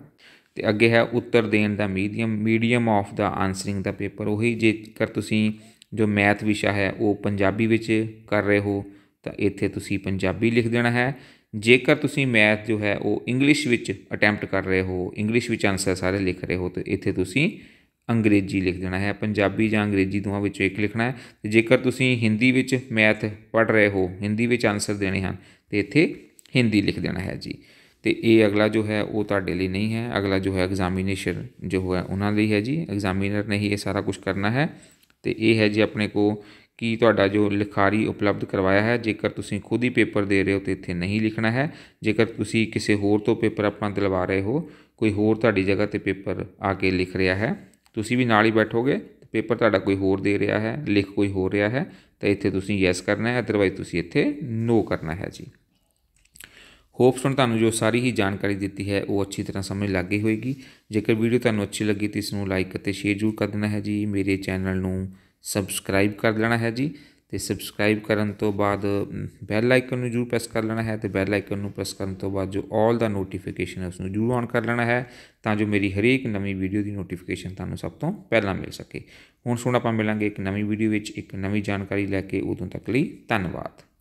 ਤੇ ਅੱਗੇ ਹੈ ਉੱਤਰ ਦੇਣ ਦਾ ਮੀਡੀਅਮ ਮੀਡੀਅਮ ਆਫ ਦਾ ਆਨਸਰਿੰਗ ਦਾ ਪੇਪਰ ਉਹੀ ਜੇਕਰ ਤੁਸੀਂ ਜੋ ਮੈਥ ਵਿਸ਼ਾ ਹੈ ਉਹ ਪੰਜਾਬੀ ਵਿੱਚ ਕਰ ਰਹੇ ਹੋ ਤਾਂ ਇੱਥੇ ਤੁਸੀਂ ਪੰਜਾਬੀ ਲਿਖ ਦੇਣਾ ਹੈ ਜੇਕਰ ਤੁਸੀਂ ਮੈਥ ਜੋ ਹੈ ਉਹ ਇੰਗਲਿਸ਼ ਵਿੱਚ ਅਟੈਂਪਟ ਕਰ ਰਹੇ ਹੋ ਇੰਗਲਿਸ਼ ਵਿੱਚ ਆਨਸਰ ਸਾਰੇ ਲਿਖ ਰਹੇ ਹੋ ਤੇ ਇੱਥੇ ਤੁਸੀਂ ਅੰਗਰੇਜ਼ੀ ਲਿਖ ਦੇਣਾ ਹੈ ਪੰਜਾਬੀ ਜਾਂ ਅੰਗਰੇਜ਼ੀ ਦੋਵਾਂ ਵਿੱਚੋਂ ਇੱਕ ਲਿਖਣਾ ਹੈ ਤੇ ਜੇਕਰ ਤੁਸੀਂ ਹਿੰਦੀ ਵਿੱਚ ਮੈਥ ਪੜ ਰਹੇ ਹੋ ਹਿੰਦੀ ਵਿੱਚ ਆਨਸਰ ਦੇਣੇ ਹਨ ਤੇ ਇੱਥੇ ਹਿੰਦੀ ਲਿਖ ਦੇਣਾ ਹੈ ਜੀ ਤੇ ਇਹ ਅਗਲਾ ਜੋ ਹੈ ਉਹ ਤੁਹਾਡੇ ਲਈ ਨਹੀਂ ਹੈ ਅਗਲਾ ਜੋ ਹੈ ਐਗਜ਼ਾਮੀਨੇਸ਼ਨ ਜੋ ਹੈ ਉਹਨਾਂ ਲਈ ਹੈ ਜੀ ਐਗਜ਼ਾਮੀਨਰ ਨੇ ਹੀ ਇਹ ਸਾਰਾ ਕੁਝ ਕਰਨਾ ਹੈ ਤੇ ਇਹ ਹੈ ਜੀ ਆਪਣੇ ਕੋ ਕੀ ਤੁਹਾਡਾ ਜੋ ਲਿਖਾਰੀ ਉਪਲਬਧ ਕਰਵਾਇਆ ਹੈ ਜੇਕਰ ਤੁਸੀਂ ਖੁਦ ਹੀ ਪੇਪਰ ਦੇ ਰਹੇ ਹੋ ਤੇ ਇੱਥੇ ਨਹੀਂ ਲਿਖਣਾ ਹੈ ਜੇਕਰ ਤੁਸੀਂ ਕਿਸੇ ਹੋਰ ਤੋਂ ਪੇਪਰ ਆਪਣਾ ਦਿਲਵਾ ਰਹੇ ਹੋ ਕੋਈ ਹੋਰ ਤੁਹਾਡੀ ਜਗ੍ਹਾ ਤੇ ਪੇਪਰ ਆ ਕੇ ਲਿਖ ਰਿਹਾ ਹੈ ਤੁਸੀਂ ਵੀ ਨਾਲ ਹੀ ਬੈਠੋਗੇ ਪੇਪਰ ਤੁਹਾਡਾ ਕੋਈ ਹੋਰ ਦੇ ਰਿਹਾ ਹੈ ਲਿਖ ਕੋਈ ਹੋ ਰਿਹਾ ਹੈ ਤਾਂ ਇੱਥੇ ਤੁਸੀਂ ਯੈਸ ਕਰਨਾ ਹੈ ਅਦਰਵਾਈਜ਼ ਤੁਸੀਂ ਇੱਥੇ ਨੋ ਕਰਨਾ ਹੈ ਜੀ ਹੋਪਸ ਹੁਣ ਤੁਹਾਨੂੰ ਜੋ ਸਾਰੀ ਹੀ ਜਾਣਕਾਰੀ ਦਿੱਤੀ ਹੈ ਉਹ ਅੱਛੀ ਤਰ੍ਹਾਂ ਸਮਝ ਲੱਗ ਗਈ ਹੋਵੇਗੀ ਜੇਕਰ ਵੀਡੀਓ ਤੁਹਾਨੂੰ ਅੱਛੀ ਲੱਗੀ ਤਾਂ ਇਸ ਨੂੰ ਲਾਈਕ ਅਤੇ ਸ਼ੇਅਰ ਜ਼ਰੂਰ ਕਰ ਦੇਣਾ ਹੈ ਜੀ ਮੇਰੇ ਚੈਨਲ ਨੂੰ ਸਬਸਕ੍ਰਾਈਬ ਕਰ ਲੈਣਾ ਹੈ ਜੀ ਤੇ ਸਬਸਕ੍ਰਾਈਬ ਕਰਨ ਤੋਂ ਬਾਅਦ ਬੈਲ ਆਈਕਨ ਨੂੰ ਜਰੂਰ ਪ੍ਰੈਸ ਕਰ ਲੈਣਾ ਹੈ ਤੇ ਬੈਲ ਆਈਕਨ ਨੂੰ ਪ੍ਰੈਸ ਕਰਨ ਤੋਂ ਬਾਅਦ ਜੋ 올 ਦਾ ਨੋਟੀਫਿਕੇਸ਼ਨ ਹੈ ਉਸ ਨੂੰ ਜਰੂਰ ਆਨ ਕਰ ਲੈਣਾ ਹੈ ਤਾਂ ਜੋ ਮੇਰੀ ਹਰੇਕ ਨਵੀਂ ਵੀਡੀਓ ਦੀ ਨੋਟੀਫਿਕੇਸ਼ਨ ਤੁਹਾਨੂੰ ਸਭ ਤੋਂ ਪਹਿਲਾਂ ਮਿਲ ਸਕੇ ਹੁਣ ਸੁਣ ਆਪਾਂ ਮਿਲਾਂਗੇ ਇੱਕ ਨਵੀਂ ਵੀਡੀਓ ਵਿੱਚ ਇੱਕ ਨਵੀਂ ਜਾਣਕਾਰੀ ਲੈ ਕੇ ਉਦੋਂ ਤੱਕ ਲਈ ਧੰਨਵਾਦ